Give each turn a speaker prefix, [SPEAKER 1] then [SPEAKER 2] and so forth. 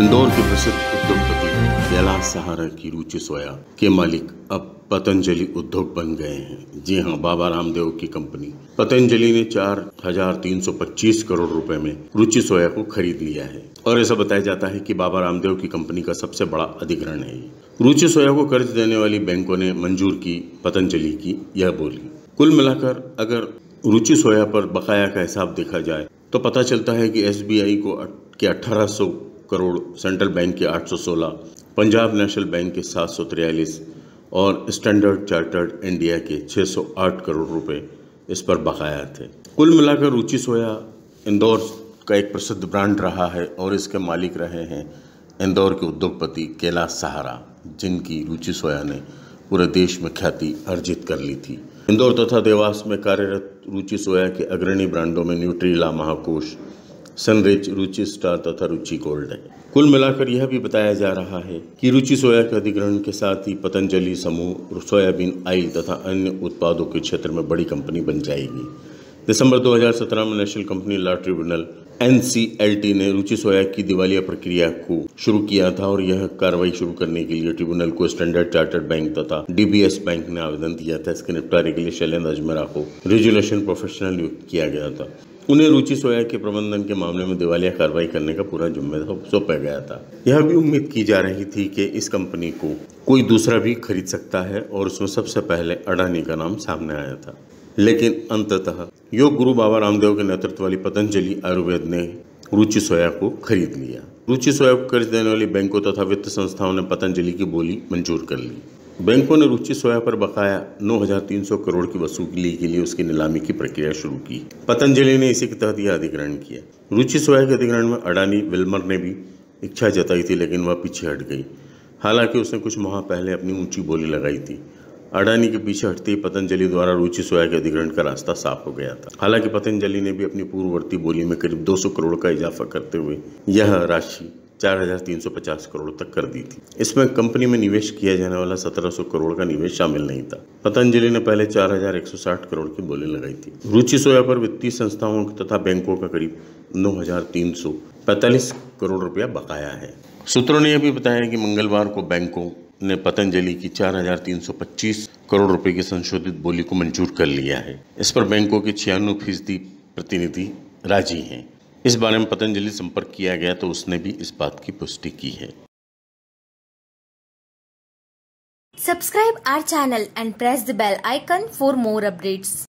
[SPEAKER 1] इंदौर के प्रसिद्ध उद्योगपति कैलाश सहारा की रुचि सोया के मालिक अब पतंजलि उद्योग बन गए हैं जी हां बाबा रामदेव की कंपनी पतंजलि ने 4,325 करोड़ रुपए में रुचि सोया को खरीद लिया है और ऐसा बताया जाता है कि बाबा रामदेव की कंपनी का सबसे बड़ा अधिग्रहण है रुचि सोया को कर्ज देने वाली बैंकों ने मंजूर की पतंजलि की यह बोली कुल मिलाकर अगर रुचि सोया पर बकाया का हिसाब देखा जाए तो पता चलता है कि एसबीआई को के 1800 करोड़ सेंट्रल बैंक के 816, पंजाब नेशनल बैंक के सात और स्टैंडर्ड चार्टर्ड इंडिया के 608 करोड़ रुपए इस पर बकाया थे कुल मिलाकर रुचि सोया इंदौर का एक प्रसिद्ध ब्रांड रहा है और इसके मालिक रहे हैं इंदौर के उद्योगपति केला सहारा जिनकी रुचि सोया ने पूरे देश में ख्याति अर्जित कर ली थी इंदौर तथा देवास में कार्यरत रुचि सोया के अग्रणी ब्रांडों में न्यूट्रीला महाकोश सनरेज रुचि स्टार तथा रुचि गोल्ड है कुल मिलाकर यह भी बताया जा रहा है कि रुचि सोया के अधिग्रहण के साथ ही पतंजलि समूह सोयाबीन आई तथा अन्य उत्पादों के क्षेत्र में बड़ी कंपनी बन जाएगी दिसंबर 2017 में नेशनल कंपनी लॉ ट्रिब्यूनल एन ने रुचि सोया की दिवालिया प्रक्रिया को शुरू किया था और यह कार्रवाई शुरू करने के लिए ट्रिब्यूनल को स्टैंडर्ड चार्टर्ड बैंक तथा डीबीएस बैंक ने आवेदन दिया था इसके निपटारे के लिए शैलेंद्र अजमेरा को रेजुलेशन प्रोफेशनल नियुक्त किया गया था उन्हें रुचि सोया के प्रबंधन के मामले में दिवालिया कार्रवाई करने का पूरा जिम्मेदार सौंपा गया था यह भी उम्मीद की जा रही थी कि इस कंपनी को कोई दूसरा भी खरीद सकता है और उसमें सबसे पहले अडानी का नाम सामने आया था लेकिन अंततः योग गुरु बाबा रामदेव के नेतृत्व वाली पतंजलि आयुर्वेद ने रुचि सोया को खरीद लिया रुचि सोया को कर्ज देने वाली बैंकों तथा वित्त संस्थाओं ने पतंजलि की बोली मंजूर कर ली बैंकों ने रुचि सोया पर बकाया 9,300 करोड़ की वसूली के लिए उसकी नीलामी की प्रक्रिया शुरू की पतंजलि ने इसी के तहत यह अधिग्रहण किया रुचि सोया के अधिग्रहण में अडानी विल्मर ने भी इच्छा जताई थी लेकिन वह पीछे हट गई हालांकि उसने कुछ माह पहले अपनी ऊंची बोली लगाई थी अडानी के पीछे हटते ही पतंजलि द्वारा रुचि सोया के अधिग्रहण का रास्ता साफ हो गया था हालांकि पतंजलि ने भी अपनी पूर्ववर्ती बोली में करीब 200 करोड़ का इजाफा करते हुए यह राशि 4,350 करोड़ तक कर दी थी इसमें कंपनी में निवेश किया जाने वाला 1700 करोड़ का निवेश शामिल नहीं था पतंजलि ने पहले 4,160 करोड़ की बोली लगाई थी रुचि सोया पर वित्तीय संस्थाओं तथा बैंकों का करीब 9,345 करोड़ रुपया बकाया है सूत्रों ने यह भी बताया कि मंगलवार को बैंकों ने पतंजलि की 4,325 करोड़ रुपए की संशोधित बोली को मंजूर कर लिया है इस पर बैंकों के छियानवे फीसदी प्रतिनिधि राजी हैं इस बारे में पतंजलि संपर्क किया गया तो उसने भी इस बात की पुष्टि की है subscribe our channel and press the bell icon for more updates